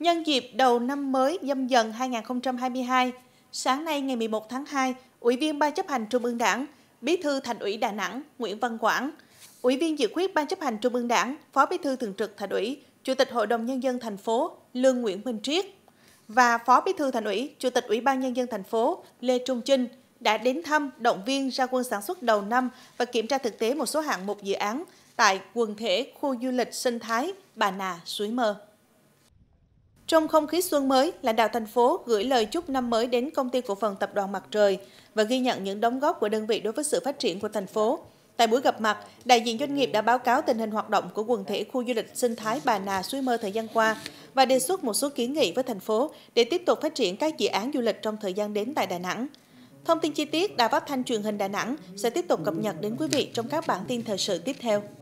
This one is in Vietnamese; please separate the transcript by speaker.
Speaker 1: Nhân dịp đầu năm mới dâm dần 2022, sáng nay ngày 11 tháng 2, Ủy viên Ban chấp hành Trung ương Đảng, Bí thư Thành ủy Đà Nẵng Nguyễn Văn Quảng, Ủy viên dự khuyết Ban chấp hành Trung ương Đảng, Phó Bí thư Thường trực Thành ủy, Chủ tịch Hội đồng Nhân dân thành phố Lương Nguyễn Minh Triết và Phó Bí thư Thành ủy, Chủ tịch Ủy ban Nhân dân thành phố Lê Trung Trinh đã đến thăm, động viên ra quân sản xuất đầu năm và kiểm tra thực tế một số hạng mục dự án tại quần thể khu du lịch sinh thái Bà Nà, Suối Mơ. Trong không khí xuân mới, lãnh đạo thành phố gửi lời chúc năm mới đến công ty cổ phần tập đoàn Mặt Trời và ghi nhận những đóng góp của đơn vị đối với sự phát triển của thành phố. Tại buổi gặp mặt, đại diện doanh nghiệp đã báo cáo tình hình hoạt động của quần thể khu du lịch sinh thái Bà Nà Suối Mơ thời gian qua và đề xuất một số kiến nghị với thành phố để tiếp tục phát triển các dự án du lịch trong thời gian đến tại Đà Nẵng. Thông tin chi tiết, Đài Phát thanh truyền hình Đà Nẵng sẽ tiếp tục cập nhật đến quý vị trong các bản tin thời sự
Speaker 2: tiếp theo.